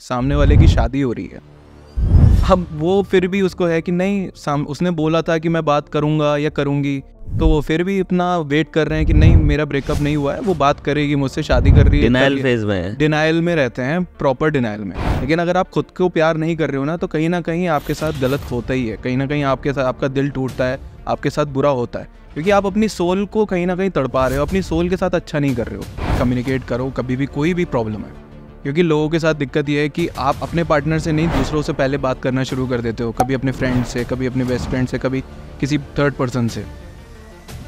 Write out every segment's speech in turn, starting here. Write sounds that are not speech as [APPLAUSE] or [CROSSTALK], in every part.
सामने वाले की शादी हो रही है हम वो फिर भी उसको है कि नहीं साम उसने बोला था कि मैं बात करूंगा या करूँगी तो वो फिर भी इतना वेट कर रहे हैं कि नहीं मेरा ब्रेकअप नहीं हुआ है वो बात करेगी मुझसे शादी कर रही है फेज में डिनाइल में रहते हैं प्रॉपर डिनाइल में लेकिन अगर आप खुद को प्यार नहीं कर रहे हो ना तो कहीं ना कहीं आपके साथ गलत होता ही है कहीं ना कहीं आपके साथ आपका दिल टूटता है आपके साथ बुरा होता है क्योंकि आप अपनी सोल को कहीं ना कहीं तड़पा रहे हो अपनी सोल के साथ अच्छा नहीं कर रहे हो कम्युनिकेट करो कभी भी कोई भी प्रॉब्लम है क्योंकि लोगों के साथ दिक्कत यह है कि आप अपने पार्टनर से नहीं दूसरों से पहले बात करना शुरू कर देते हो कभी अपने फ्रेंड से कभी अपने बेस्ट फ्रेंड से कभी किसी थर्ड पर्सन से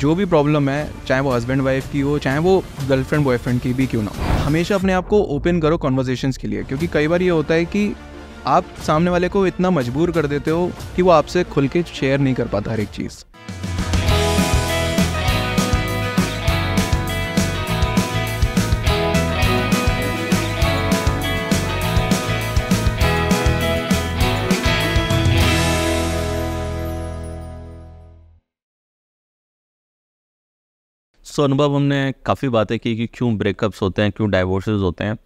जो भी प्रॉब्लम है चाहे वो हस्बैंड वाइफ की हो चाहे वो गर्लफ्रेंड बॉयफ्रेंड की भी क्यों ना हमेशा अपने आप को ओपन करो कॉन्वर्जेशन के लिए क्योंकि कई बार ये होता है कि आप सामने वाले को इतना मजबूर कर देते हो कि वो आपसे खुल के शेयर नहीं कर पाता हर एक चीज़ सो so, अनुभव हमने काफ़ी बातें की कि क्यों ब्रेकअप्स होते हैं क्यों डाइवोर्सेज होते हैं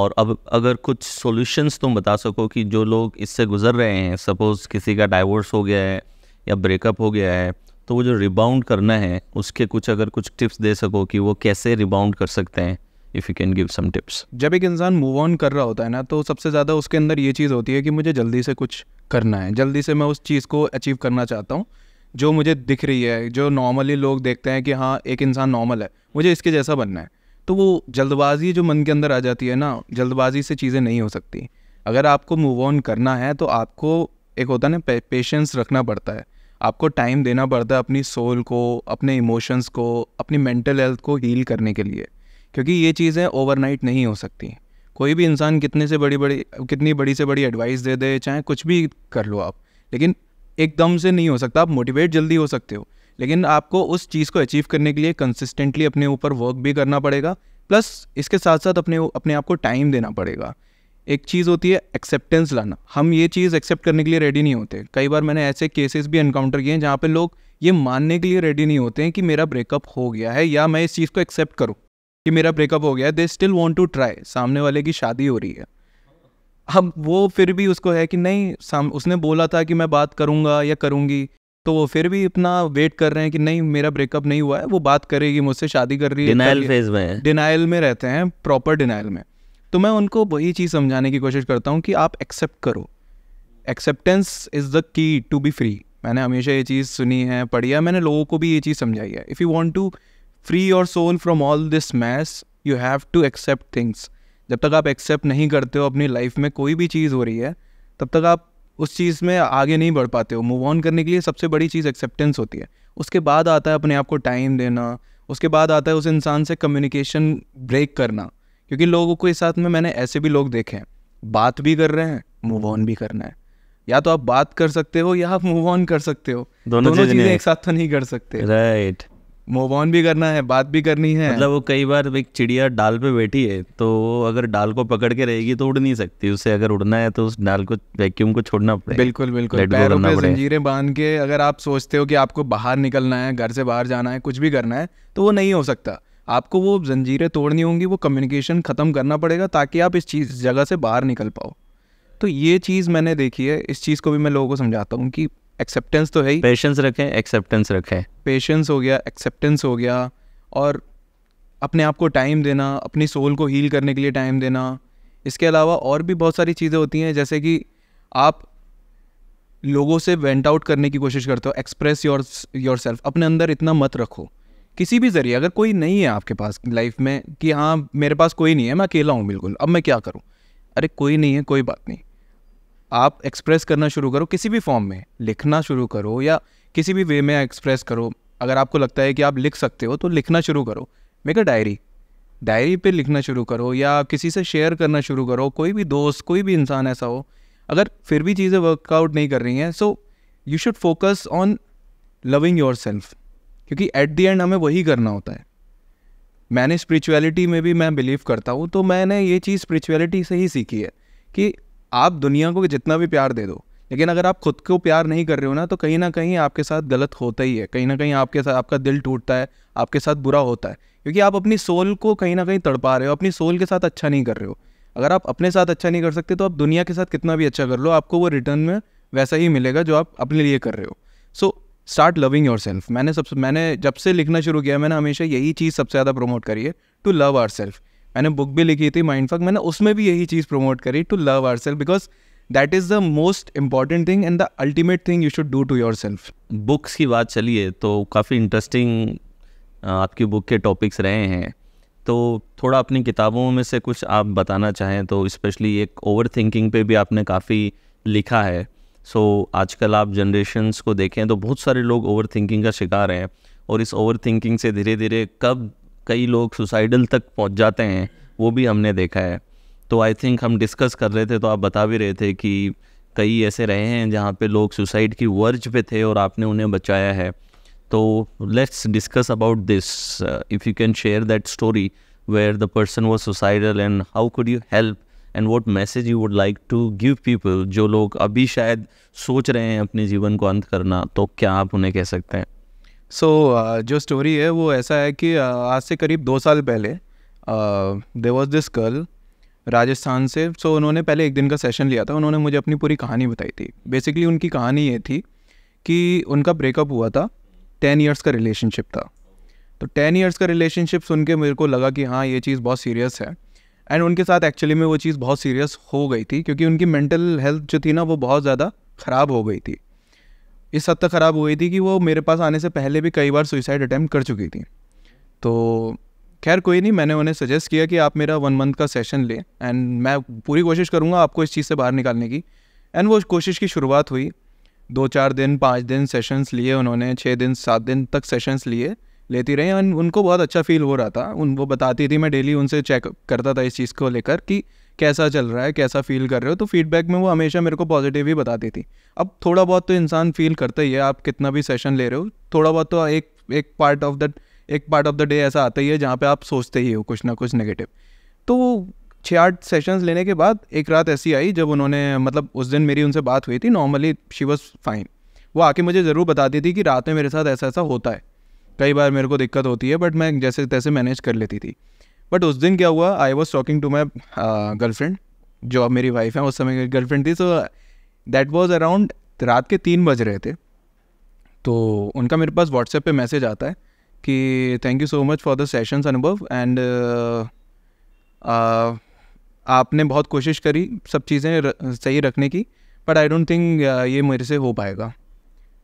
और अब अगर कुछ सॉल्यूशंस तुम बता सको कि जो लोग इससे गुजर रहे हैं सपोज़ किसी का डाइवोर्स हो गया है या ब्रेकअप हो गया है तो वो जो रिबाउंड करना है उसके कुछ अगर कुछ टिप्स दे सको कि वो कैसे रिबाउंड कर सकते हैं if you can give some tips जब एक इंसान मूव ऑन कर रहा होता है ना तो सबसे ज़्यादा उसके अंदर ये चीज़ होती है कि मुझे जल्दी से कुछ करना है जल्दी से मैं उस चीज़ को अचीव करना चाहता हूँ जो मुझे दिख रही है जो नॉर्मली लोग देखते हैं कि हाँ एक इंसान नॉर्मल है मुझे इसके जैसा बनना है तो वो जल्दबाजी जो मन के अंदर आ जाती है ना जल्दबाजी से चीज़ें नहीं हो सकती अगर आपको मूव ऑन करना है तो आपको एक होता है ना पेशेंस रखना पड़ता है आपको टाइम देना पड़ता है अपनी सोल को अपने इमोशंस को अपनी मेंटल हेल्थ को हील करने के लिए क्योंकि ये चीज़ें ओवरनाइट नहीं हो सकती कोई भी इंसान कितने से बड़ी बड़ी कितनी बड़ी से बड़ी एडवाइस दे दे चाहे कुछ भी कर लो आप लेकिन एकदम से नहीं हो सकता आप मोटिवेट जल्दी हो सकते हो लेकिन आपको उस चीज़ को अचीव करने के लिए कंसिस्टेंटली अपने ऊपर वर्क भी करना पड़ेगा प्लस इसके साथ साथ अपने अपने आप को टाइम देना पड़ेगा एक चीज़ होती है एक्सेप्टेंस लाना हम ये चीज़ एक्सेप्ट करने के लिए रेडी नहीं होते कई बार मैंने ऐसे केसेस भी इनकाउंटर किए हैं जहाँ पे लोग ये मानने के लिए रेडी नहीं होते हैं कि मेरा ब्रेकअप हो गया है या मैं इस चीज़ को एक्सेप्ट करूँ कि मेरा ब्रेकअप हो गया है they still want to try सामने वाले की शादी हो रही है अब वो फिर भी उसको है कि नहीं साम उसने बोला था कि मैं बात करूँगा या करूँगी तो वो फिर भी इतना वेट कर रहे हैं कि नहीं मेरा ब्रेकअप नहीं हुआ है वो बात करेगी मुझसे शादी कर रही है डिनाइल फेज में डिनाइल में रहते हैं प्रॉपर डिनाइल में तो मैं उनको वही चीज़ समझाने की कोशिश करता हूँ कि आप एक्सेप्ट करो acceptance is the key to be free मैंने हमेशा ये चीज़ सुनी है पढ़ी है मैंने लोगों को भी ये चीज़ समझाई है if you want to free your soul from all this mess you have to accept things जब तक आप एक्सेप्ट नहीं करते हो अपनी लाइफ में कोई भी चीज़ हो रही है तब तक आप उस चीज़ में आगे नहीं बढ़ पाते हो मूव ऑन करने के लिए सबसे बड़ी चीज़ एक्सेप्टेंस होती है उसके बाद आता है अपने आप को टाइम देना उसके बाद आता है उस इंसान से कम्युनिकेशन ब्रेक करना क्योंकि लोगों के साथ में मैंने ऐसे भी लोग देखे हैं बात भी कर रहे हैं मूव ऑन भी करना है या तो आप बात कर सकते हो या आप मूव ऑन कर सकते हो दोनों, दोनों चीज़ें एक साथ तो नहीं कर सकते राइट right. मूव ऑन भी करना है बात भी करनी है मतलब वो कई बार एक चिड़िया डाल पे बैठी है तो वो अगर डाल को पकड़ के रहेगी तो उड़ नहीं सकती उसे अगर उड़ना है तो उस डाल को वैक्यूम को छोड़ना पड़ेगा बिल्कुल बिल्कुल पैरों जंजीरें बांध के अगर आप सोचते हो कि आपको बाहर निकलना है घर से बाहर जाना है कुछ भी करना है तो वो नहीं हो सकता आपको वो जंजीरें तोड़नी होंगी वो कम्युनिकेशन ख़त्म करना पड़ेगा ताकि आप इस चीज़ जगह से बाहर निकल पाओ तो ये चीज़ मैंने देखी है इस चीज़ को भी मैं लोगों को समझाता हूँ कि एक्सेप्टेंस तो है ही पेशेंस रखें एक्सेप्टेंस रखें पेशेंस हो गया एक्सेप्टेंस हो गया और अपने आप को टाइम देना अपनी सोल को हील करने के लिए टाइम देना इसके अलावा और भी बहुत सारी चीज़ें होती हैं जैसे कि आप लोगों से वेंट आउट करने की कोशिश करते हो एक्सप्रेस योर योर सेल्फ अपने अंदर इतना मत रखो किसी भी ज़रिए अगर कोई नहीं है आपके पास लाइफ में कि हाँ मेरे पास कोई नहीं है मैं अकेला हूँ बिल्कुल अब मैं क्या करूँ अरे कोई नहीं है कोई बात नहीं आप एक्सप्रेस करना शुरू करो किसी भी फॉर्म में लिखना शुरू करो या किसी भी वे में एक्सप्रेस करो अगर आपको लगता है कि आप लिख सकते हो तो लिखना शुरू करो मेक अ डायरी डायरी पे लिखना शुरू करो या किसी से शेयर करना शुरू करो कोई भी दोस्त कोई भी इंसान ऐसा हो अगर फिर भी चीज़ें वर्कआउट नहीं कर रही हैं so you should focus on loving yourself क्योंकि एट दी एंड हमें वही करना होता है मैंने स्पिरिचुअलिटी में भी मैं बिलीव करता हूँ तो मैंने ये चीज़ स्पिरिचुअलिटी से ही सीखी है कि आप दुनिया को जितना भी प्यार दे दो लेकिन अगर आप खुद को प्यार नहीं कर रहे हो ना तो कहीं ना कहीं आपके साथ गलत होता ही है कहीं ना कहीं आपके साथ आपका दिल टूटता है आपके साथ बुरा होता है क्योंकि आप अपनी सोल को कहीं ना कहीं तड़पा रहे हो अपनी सोल के साथ अच्छा नहीं कर रहे हो अगर आप अपने साथ अच्छा नहीं कर सकते तो आप दुनिया के साथ कितना भी अच्छा कर लो आपको वो रिटर्न में वैसा ही मिलेगा जो आप अपने लिए कर रहे हो so start loving yourself मैंने सबसे मैंने जब से लिखना शुरू किया मैंने हमेशा यही चीज़ सबसे ज़्यादा प्रमोट करी है टू लव आर सेल्फ मैंने बुक भी लिखी थी माइंड फक मैंने उसमें भी यही चीज़ प्रमोट करी to love our self because that is the most important thing and the ultimate thing you should do to yourself books की बात चलिए तो काफ़ी इंटरेस्टिंग आपकी बुक के टॉपिक्स रहे हैं तो थोड़ा अपनी किताबों में से कुछ आप बताना चाहें तो स्पेशली एक ओवर थिंकिंग पे भी आपने काफ़ी लिखा है सो so, आजकल आप जनरेशन्स को देखें तो बहुत सारे लोग ओवर थिंकिंग का शिकार हैं और इस ओवर थिंकिंग से धीरे धीरे कब कई लोग सुसाइडल तक पहुंच जाते हैं वो भी हमने देखा है तो आई थिंक हम डिस्कस कर रहे थे तो आप बता भी रहे थे कि कई ऐसे रहे हैं जहाँ पे लोग सुसाइड की वर्ज पे थे और आपने उन्हें बचाया है तो let's discuss about this if you can share that story where the person was suicidal and how could you help and what message you would like to give people जो लोग अभी शायद सोच रहे हैं अपने जीवन को अंत करना तो क्या आप उन्हें कह सकते हैं सो so, uh, जो स्टोरी है वो ऐसा है कि uh, आज से करीब दो साल पहले there was this girl Rajasthan से सो so, उन्होंने पहले एक दिन का सेशन लिया था उन्होंने मुझे अपनी पूरी कहानी बताई थी बेसिकली उनकी कहानी ये थी कि उनका ब्रेकअप हुआ था टेन ईयर्स का रिलेशनशिप था तो टेन ईयर्स का रिलेशनशिप सुन के मेरे को लगा कि हाँ ये चीज़ बहुत सीरियस है एंड उनके साथ एक्चुअली में वो चीज़ बहुत सीरियस हो गई थी क्योंकि उनकी मेंटल हेल्थ जो थी ना वो बहुत ज़्यादा ख़राब हो गई थी इस हद तक ख़राब हुई थी कि वो मेरे पास आने से पहले भी कई बार सुइसाइड अटैम्प्ट कर चुकी थी तो खैर कोई नहीं मैंने उन्हें सजेस्ट किया कि आप मेरा वन मंथ का सेशन लें एंड मैं पूरी कोशिश करूँगा आपको इस चीज़ से बाहर निकालने की एंड वो कोशिश की शुरुआत हुई दो चार दिन पाँच दिन सेशंस लिए उन्होंने छः दिन सात दिन तक सेशंस लिए लेती रही एंड उनको बहुत अच्छा फील हो रहा था उन वो बताती थी मैं डेली उनसे चेक करता था इस चीज़ को लेकर कि कैसा चल रहा है कैसा फील कर रहे हो तो फीडबैक में वो हमेशा मेरे को पॉजिटिव ही बताती थी अब थोड़ा बहुत तो इंसान फील करता ही है आप कितना भी सेशन ले रहे हो थोड़ा बहुत तो एक एक पार्ट ऑफ द एक पार्ट ऑफ द डे ऐसा आता ही है जहाँ पे आप सोचते ही हो कुछ ना कुछ नेगेटिव तो छः आठ सेशंस लेने के बाद एक रात ऐसी आई जब उन्होंने मतलब उस दिन मेरी उनसे बात हुई थी नॉर्मली शी वॉज फाइन वो आके मुझे ज़रूर बताती थी कि रात में मेरे साथ ऐसा ऐसा होता है कई बार मेरे को दिक्कत होती है बट मैं जैसे तैसे मैनेज कर लेती थी बट उस दिन क्या हुआ I was talking to my girlfriend जो अब मेरी वाइफ है उस समय गर्लफ्रेंड थी सो दैट वॉज अराउंड रात के तीन बज रहे थे तो उनका मेरे पास व्हाट्सएप पे मैसेज आता है कि thank you so much for the sessions Anubhav and आपने बहुत कोशिश करी सब चीज़ें र, सही रखने की बट आई डोंट थिंक ये मेरे से हो पाएगा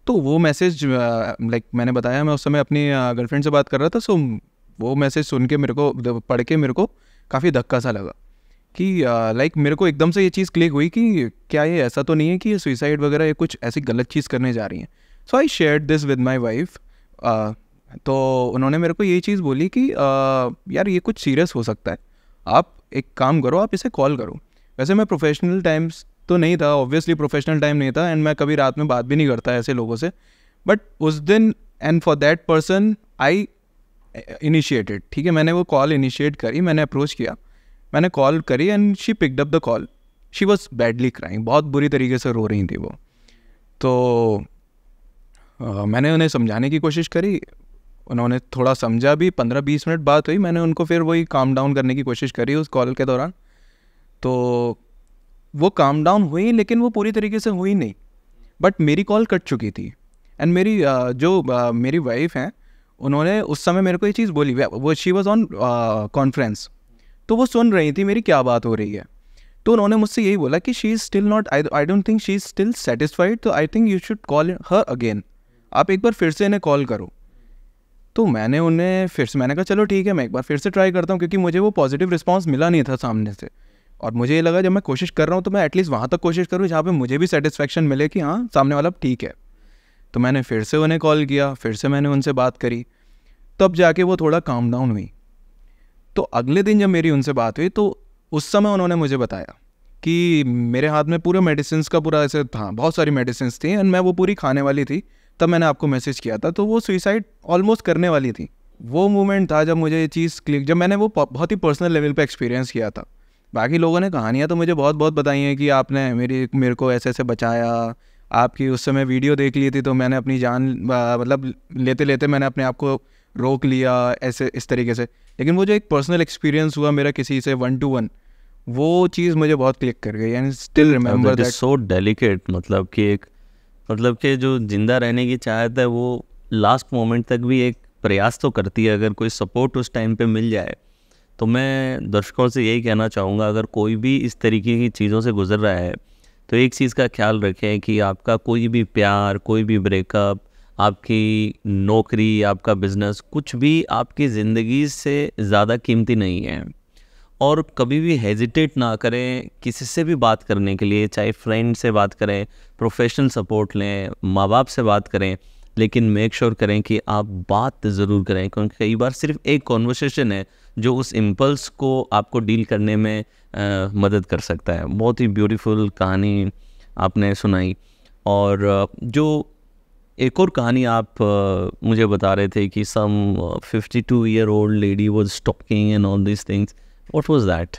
तो वो मैसेज लाइक uh, like, मैंने बताया मैं उस समय अपनी गर्लफ्रेंड uh, से बात कर रहा था सो वो मैसेज सुन के मेरे को पढ़ के मेरे को काफ़ी धक्का सा लगा कि लाइक मेरे को एकदम से ये चीज़ क्लिक हुई कि क्या ये ऐसा तो नहीं है कि ये सुइसाइड वगैरह ये कुछ ऐसी गलत चीज़ करने जा रही हैं so I share this with my wife तो उन्होंने मेरे को ये चीज़ बोली कि uh, यार ये कुछ सीरियस हो सकता है आप एक काम करो आप इसे कॉल करो वैसे मैं प्रोफेशनल टाइम्स तो नहीं था ऑब्वियसली प्रोफेशनल टाइम नहीं था एंड मैं कभी रात में बात भी नहीं करता ऐसे लोगों से बट उस दिन and for that person I initiated ठीक है मैंने वो कॉल इनिशिएट करी मैंने अप्रोच किया मैंने कॉल करी and she picked up the call she was badly crying बहुत बुरी तरीके से रो रही थी वो तो आ, मैंने उन्हें समझाने की कोशिश करी उन्होंने थोड़ा समझा भी पंद्रह बीस मिनट बात हुई मैंने उनको फिर वही काम डाउन करने की कोशिश करी उस कॉल के दौरान तो वो काम डाउन हुई लेकिन वो पूरी तरीके से हुई नहीं बट मेरी कॉल कट चुकी थी एंड मेरी जो मेरी वाइफ हैं उन्होंने उस समय मेरे को ये चीज़ बोली वो शी वॉज़ ऑन कॉन्फ्रेंस तो वो सुन रही थी मेरी क्या बात हो रही है तो उन्होंने मुझसे यही बोला कि she is still not I I don't think she is still satisfied तो I think you should call her again आप एक बार फिर से इन्हें कॉल करो तो मैंने उन्हें फिर से मैंने कहा चलो ठीक है मैं एक बार फिर से ट्राई करता हूँ क्योंकि मुझे वो पॉजिटिव रिस्पॉन्स मिला नहीं था सामने से और मुझे ये लगा जब मैं कोशिश कर रहा हूँ तो मैं एटलीस्ट वहाँ तक कोशिश करूँ जहाँ पर मुझे भी सेटिस्फेक्शन मिले कि हाँ सामने वाला ठीक है तो मैंने फिर से उन्हें कॉल किया फिर से मैंने उनसे बात करी तब जाके वो थोड़ा काम डाउन हुई तो अगले दिन जब मेरी उनसे बात हुई तो उस समय उन्होंने मुझे बताया कि मेरे हाथ में पूरे मेडिसिन का पूरा ऐसे था बहुत सारी मेडिसिन थी एंड मैं वो पूरी खाने वाली थी तब मैंने आपको मैसेज किया था तो वो सुइसाइड ऑलमोस्ट करने वाली थी वो मोमेंट था जब मुझे ये चीज़ क्लिक जब मैंने वो बहुत ही पर्सनल लेवल पे एक्सपीरियंस किया था बाकी लोगों ने कहानियाँ तो मुझे बहुत बहुत बताई हैं कि आपने मेरी मेरे को ऐसे ऐसे बचाया आपकी उस समय वीडियो देख ली थी तो मैंने अपनी जान मतलब लेते लेते मैंने अपने आप को रोक लिया ऐसे इस तरीके से लेकिन वो जो एक पर्सनल एक्सपीरियंस हुआ मेरा किसी से वन टू वन वो चीज़ मुझे बहुत क्लिक कर गई and still remember so delicate मतलब कि एक मतलब कि जो ज़िंदा रहने की चाहत है वो लास्ट मोमेंट तक भी एक प्रयास तो करती है अगर कोई सपोर्ट उस टाइम पे मिल जाए तो मैं दर्शकों से यही कहना चाहूँगा अगर कोई भी इस तरीके की चीज़ों से गुजर रहा है तो एक चीज़ का ख्याल रखें कि आपका कोई भी प्यार कोई भी ब्रेकअप आपकी नौकरी आपका बिज़नेस कुछ भी आपकी ज़िंदगी से ज़्यादा कीमती नहीं है और कभी भी हेजिटेट ना करें किसी से भी बात करने के लिए चाहे फ्रेंड से बात करें प्रोफेशनल सपोर्ट लें माँ बाप से बात करें लेकिन मेक श्योर sure करें कि आप बात ज़रूर करें क्योंकि कई बार सिर्फ एक कॉन्वर्सेशन है जो उस इम्पल्स को आपको डील करने में आ, मदद कर सकता है बहुत ही ब्यूटीफुल कहानी आपने सुनाई और जो एक और कहानी आप आ, मुझे बता रहे थे कि some fifty two year old lady was stalking and all this things what was that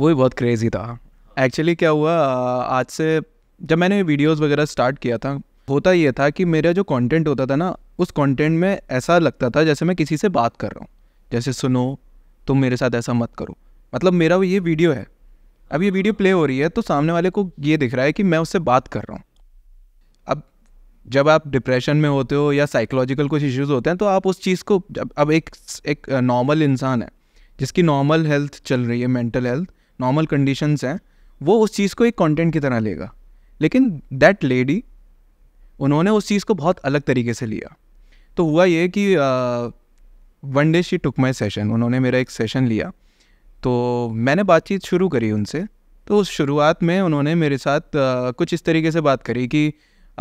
वो ही बहुत क्रेजी था एक्चुअली क्या हुआ आज से जब मैंने वीडियोस वगैरह स्टार्ट किया था होता यह था कि मेरा जो कंटेंट होता था ना उस कंटेंट में ऐसा लगता था जैसे मैं किसी से बात कर रहा हूँ जैसे सुनो तुम मेरे साथ ऐसा मत करो मतलब मेरा ये वीडियो है अब ये वीडियो प्ले हो रही है तो सामने वाले को ये दिख रहा है कि मैं उससे बात कर रहा हूँ अब जब आप डिप्रेशन में होते हो या साइकोलॉजिकल कुछ इश्यूज होते हैं तो आप उस चीज़ को जब अब एक एक नॉर्मल इंसान है जिसकी नॉर्मल हेल्थ चल रही है मेंटल हेल्थ नॉर्मल कंडीशंस हैं वो उस चीज़ को एक कंटेंट की तरह लेगा लेकिन दैट लेडी उन्होंने उस चीज़ को बहुत अलग तरीके से लिया तो हुआ ये कि one day she took my session उन्होंने मेरा एक सेशन लिया तो मैंने बातचीत शुरू करी उनसे तो उस शुरुआत में उन्होंने मेरे साथ आ, कुछ इस तरीके से बात करी कि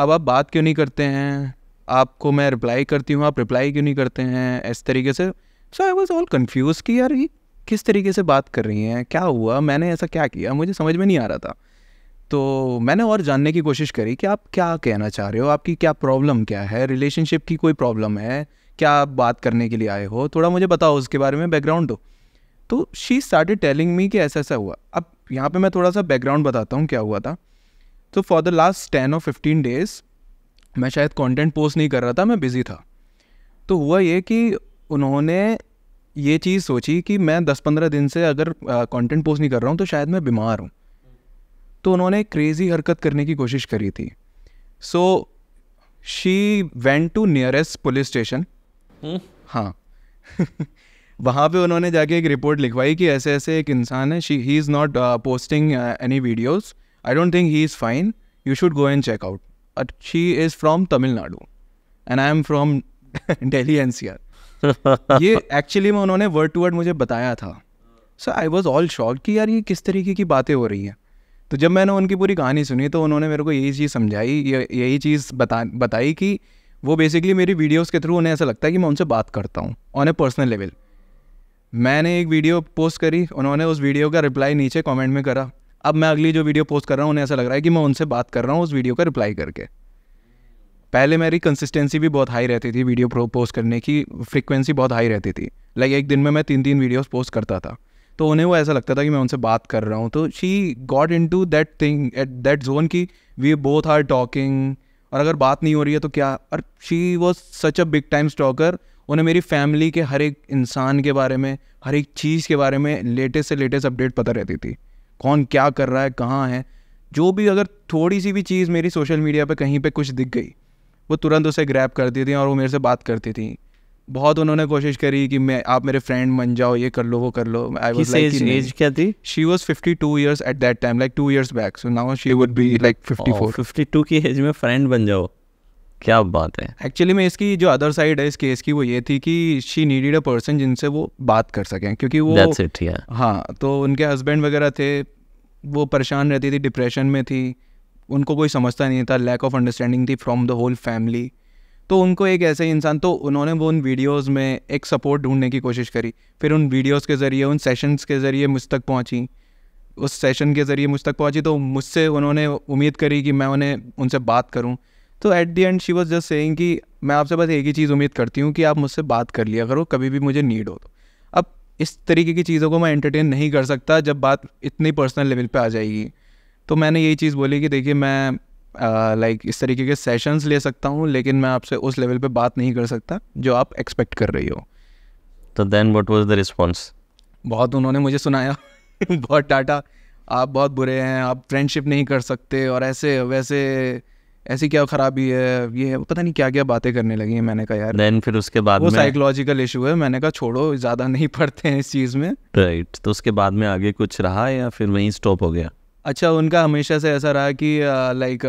अब आप बात क्यों नहीं करते हैं आपको मैं रिप्लाई करती हूँ आप रिप्लाई क्यों नहीं करते हैं इस तरीके से so I was all confuse कि यार ये किस तरीके से बात कर रही हैं क्या हुआ मैंने ऐसा क्या किया मुझे समझ में नहीं आ रहा था तो मैंने और जानने की कोशिश करी कि आप क्या कहना चाह रहे हो आपकी क्या प्रॉब्लम क्या है रिलेशनशिप की कोई प्रॉब्लम है क्या आप बात करने के लिए आए हो थोड़ा मुझे बताओ उसके बारे में बैकग्राउंड दो तो शी स्टार्टेड टेलिंग मी कि ऐसा ऐसा हुआ अब यहाँ पे मैं थोड़ा सा बैकग्राउंड बताता हूँ क्या हुआ था तो फॉर द लास्ट टेन और फिफ्टीन डेज़ मैं शायद कंटेंट पोस्ट नहीं कर रहा था मैं बिज़ी था तो हुआ ये कि उन्होंने ये चीज़ सोची कि मैं दस पंद्रह दिन से अगर कंटेंट पोस्ट नहीं कर रहा हूँ तो शायद मैं बीमार हूँ तो उन्होंने क्रेज़ी हरकत करने की कोशिश करी थी so she went to nearest police station हाँ [LAUGHS] वहाँ पे उन्होंने जाके एक रिपोर्ट लिखवाई कि ऐसे ऐसे एक इंसान है she he is not posting any videos I don't think he is fine you should go and check out she is from Tamil Nadu and I am from Delhi N C R ये एक्चुअली में उन्होंने वर्ड टू वर्ड मुझे बताया था so I was all shock कि यार ये किस तरीके की बातें हो रही हैं तो जब मैंने उनकी पूरी कहानी सुनी तो उन्होंने मेरे को यही चीज़ समझाई यही चीज़ बता बताई कि वो बेसिकली मेरी वीडियोस के थ्रू उन्हें ऐसा लगता है कि मैं उनसे बात करता हूँ ऑन ए पर्सनल लेवल मैंने एक वीडियो पोस्ट करी उन्होंने उस वीडियो का रिप्लाई नीचे कमेंट में करा अब मैं अगली जो वीडियो पोस्ट कर रहा हूँ उन्हें ऐसा लग रहा है कि मैं उनसे बात कर रहा हूँ उस वीडियो का रिप्लाई करके पहले मेरी कंसिस्टेंसी भी बहुत हाई रहती थी वीडियो पोस्ट करने की फ्रिक्वेंसी बहुत हाई रहती थी लाइक एक दिन में मैं तीन तीन वीडियोस पोस्ट करता था तो उन्हें वो ऐसा लगता था कि मैं उनसे बात कर रहा हूँ तो she got into that thing at that zone की वी बोथ आर टॉकिंग और अगर बात नहीं हो रही है तो क्या और she was such a big time stalker उन्हें मेरी फैमिली के हर एक इंसान के बारे में हर एक चीज़ के बारे में लेटेस्ट से लेटेस्ट अपडेट पता रहती थी कौन क्या कर रहा है कहाँ है जो भी अगर थोड़ी सी भी चीज़ मेरी सोशल मीडिया पर कहीं पर कुछ दिख गई वो तुरंत उसे ग्रैप करती थी और वो मेरे से बात करती थी बहुत उन्होंने कोशिश करी कि मैं आप मेरे फ्रेंड बन जाओ ये कर लो वो कर लो आई वाज लाइक एज क्या थी she was 52 years at that time like 2 years back so now she would be like 54 52 की एज में फ्रेंड बन जाओ क्या बात है एक्चुअली मैं इसकी जो अदर साइड है इस केस की वो ये थी कि शी नीडेड अ पर्सन जिनसे वो बात कर सकें क्योंकि वो दैट्स इट या हां तो उनके हस्बैंड वगैरह थे वो परेशान रहती थी डिप्रेशन में थी उनको कोई समझता नहीं था लैक ऑफ अंडरस्टैंडिंग थी फ्रॉम द होल फैमिली तो उनको एक ऐसे इंसान तो उन्होंने वो उन वीडियोस में एक सपोर्ट ढूंढने की कोशिश करी फिर उन वीडियोस के ज़रिए उन सेशंस के ज़रिए मुझ तक पहुँची उस सेशन के ज़रिए मुझ तक पहुँची तो मुझसे उन्होंने उम्मीद करी कि मैं उन्हें उनसे बात करूँ तो at the end she was just saying कि मैं आपसे बस एक ही चीज़ उम्मीद करती हूँ कि आप मुझसे बात कर लिया करो कभी भी मुझे नीड हो तो अब इस तरीके की चीज़ों को मैं एंटरटेन नहीं कर सकता जब बात इतनी पर्सनल लेवल पर आ जाएगी तो मैंने यही चीज़ बोली कि देखिए मैं लाइक uh, like, इस तरीके के सेशंस ले सकता हूँ लेकिन मैं आपसे उस लेवल पे बात नहीं कर सकता जो आप एक्सपेक्ट कर रही हो तो then what was the response बहुत उन्होंने मुझे सुनाया [LAUGHS] बहुत डाटा आप बहुत बुरे हैं आप फ्रेंडशिप नहीं कर सकते और ऐसे वैसे ऐसी क्या खराबी है ये पता नहीं क्या क्या बातें करने लगी हैं मैंने कहा यार देन फिर उसके बाद वो साइकोलॉजिकल इशू है मैंने कहा छोड़ो ज़्यादा नहीं पढ़ते हैं इस चीज़ में राइट right. तो उसके बाद में आगे कुछ रहा या फिर वहीं स्टॉप हो गया अच्छा उनका हमेशा से ऐसा रहा कि लाइक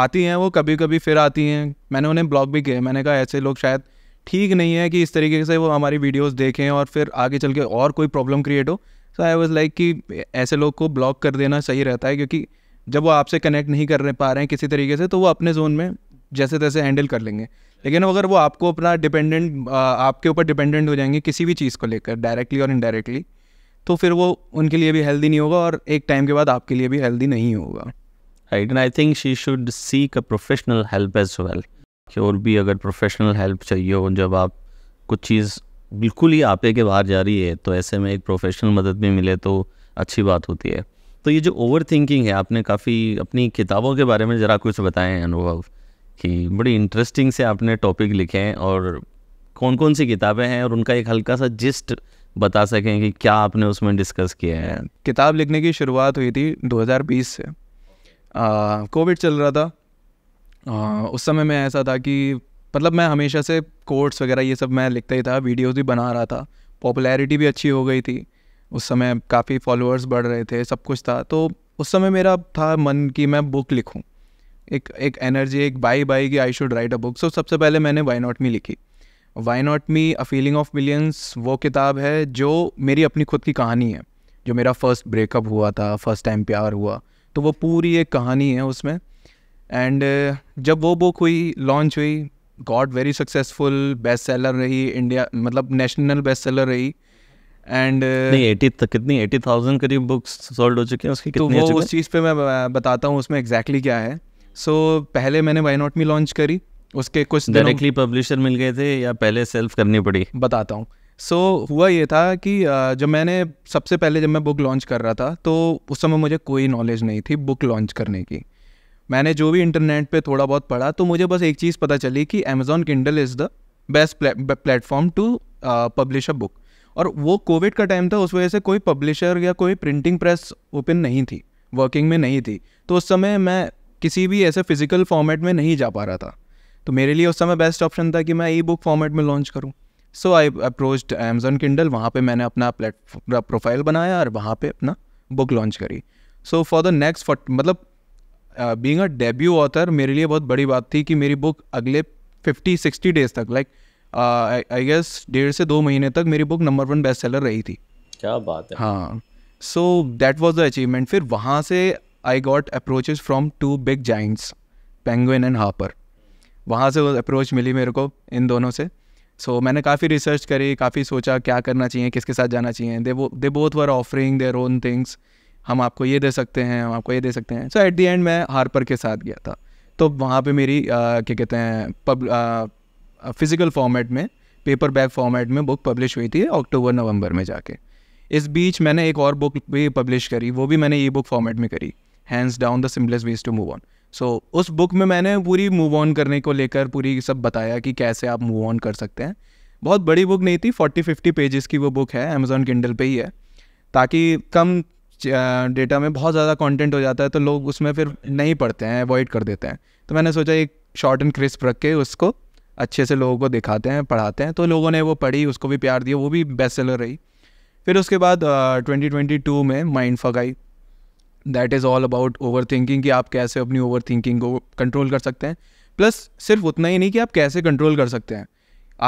आती हैं वो कभी कभी फिर आती हैं मैंने उन्हें ब्लॉक भी किया मैंने कहा ऐसे लोग शायद ठीक नहीं है कि इस तरीके से वो हमारी वीडियोस देखें और फिर आगे चल के और कोई प्रॉब्लम क्रिएट हो सो आई वाज लाइक कि ऐसे लोग को ब्लॉक कर देना सही रहता है क्योंकि जब वो आपसे कनेक्ट नहीं कर पा रहे हैं किसी तरीके से तो वो अपने जोन में जैसे तैसे हैंडल कर लेंगे लेकिन अगर वो आपको अपना डिपेंडेंट आपके ऊपर डिपेंडेंट हो जाएंगे किसी भी चीज़ को लेकर डायरेक्टली और इनडायरेक्टली तो फिर वो उनके लिए भी हेल्दी नहीं होगा और एक टाइम के बाद आपके लिए भी हेल्दी नहीं होगा right and I think she should seek a professional help as well कि और भी अगर प्रोफेशनल हेल्प चाहिए हो जब आप कुछ चीज़ बिल्कुल ही आपे के बाहर जा रही है तो ऐसे में एक प्रोफेशनल मदद भी मिले तो अच्छी बात होती है तो ये जो ओवर थिंकिंग है आपने काफ़ी अपनी किताबों के बारे में ज़रा कुछ बताएं अनुभव कि बड़ी इंटरेस्टिंग से आपने टॉपिक लिखे हैं और कौन कौन सी किताबें हैं और उनका एक हल्का सा जिस्ट बता सकें कि क्या आपने उसमें डिस्कस किया है किताब लिखने की शुरुआत हुई थी 2020 से कोविड चल रहा था आ, उस समय में ऐसा था कि मतलब मैं हमेशा से कोर्ट्स वगैरह ये सब मैं लिखता ही था वीडियोस भी बना रहा था पॉपुलैरिटी भी अच्छी हो गई थी उस समय काफ़ी फॉलोअर्स बढ़ रहे थे सब कुछ था तो उस समय मेरा था मन कि मैं बुक लिखूं एक एक एनर्जी एक बाई बाई कि I should write a book so सबसे पहले मैंने वाई नॉट मी लिखी why not me a feeling of millions वो किताब है जो मेरी अपनी खुद की कहानी है जो मेरा फर्स्ट ब्रेकअप हुआ था फर्स्ट टाइम प्यार हुआ तो वो पूरी एक कहानी है उसमें एंड uh, जब वो बुक हुई लॉन्च हुई got very successful best seller रही इंडिया मतलब नेशनल बेस्ट सेलर रही एंड uh, कितनी एटी थाउजेंड करीब बुक्स सोल्ड हो चुकी हैं उसकी तो कितनी तो वो उस चीज़ पे मैं बताता हूँ उसमें एग्जैक्टली exactly क्या है सो so, पहले मैंने वाई नॉट मी लॉन्च करी उसके कुछ डायरेक्टली पब्लिशर मिल गए थे या पहले सेल्फ करनी पड़ी बताता हूँ सो so, हुआ ये था कि जब मैंने सबसे पहले जब मैं बुक लॉन्च कर रहा था तो उस समय मुझे कोई नॉलेज नहीं थी बुक लॉन्च करने की मैंने जो भी इंटरनेट पे थोड़ा बहुत पढ़ा तो मुझे बस एक चीज़ पता चली कि Amazon Kindle is the best platform to publish a book और वो कोविड का टाइम था उस वजह से कोई पब्लिशर या कोई प्रिंटिंग प्रेस ओपन नहीं थी वर्किंग में नहीं थी तो उस समय मैं किसी भी ऐसे फिज़िकल फॉर्मेट में नहीं जा पा रहा था तो मेरे लिए उस समय बेस्ट ऑप्शन था कि मैं ई बुक फॉर्मेट में लॉन्च करूँ so I approach Amazon Kindle वहाँ पर मैंने अपना प्लेटफॉर्म प्रोफाइल बनाया और वहाँ पर अपना बुक लॉन्च करी सो फॉर द नेक्स्ट मतलब बींग अ डेब्यू ऑथर मेरे लिए बहुत बड़ी बात थी कि मेरी बुक अगले फिफ्टी सिक्सटी डेज तक लाइक आई गेस डेढ़ से दो महीने तक मेरी book number one best seller रही थी क्या बात है हाँ so that was the achievement फिर वहाँ से I got approaches from two big giants Penguin and Harper वहाँ से वो अप्रोच मिली मेरे को इन दोनों से सो so, मैंने काफ़ी रिसर्च करी काफ़ी सोचा क्या करना चाहिए किसके साथ जाना चाहिए दे वो they both were offering their own things हम आपको ये दे सकते हैं हम आपको ये दे सकते हैं सो एट दी एंड मैं हार्पर के साथ गया था तो वहाँ पे मेरी क्या कहते हैं पब फिज़िकल फॉर्मेट में पेपर बैग फॉर्मेट में बुक पब्लिश हुई थी अक्टूबर नवंबर में जाके इस बीच मैंने एक और बुक भी पब्लिश करी वो भी मैंने ई बुक फॉर्मेट में करी hands down the simplest ways to move on so so, उस बुक में मैंने पूरी मूव ऑन करने को लेकर पूरी सब बताया कि कैसे आप मूव ऑन कर सकते हैं बहुत बड़ी बुक नहीं थी फोर्टी फिफ्टी पेजेस की वो बुक है अमेज़ोन किंडल पे ही है ताकि कम डेटा में बहुत ज़्यादा कंटेंट हो जाता है तो लोग उसमें फिर नहीं पढ़ते हैं अवॉइड कर देते हैं तो मैंने सोचा एक शॉर्ट एंड क्रिस्प रख के उसको अच्छे से लोगों को दिखाते हैं पढ़ाते हैं तो लोगों ने वो पढ़ी उसको भी प्यार दिया वो भी बेस्ट सेलर रही फिर उसके बाद ट्वेंटी ट्वेंटी टू में माइंड फगाई that is all about overthinking कि आप कैसे अपनी ओवर थिंकिंग को कंट्रोल कर सकते हैं प्लस सिर्फ उतना ही नहीं कि आप कैसे कंट्रोल कर सकते हैं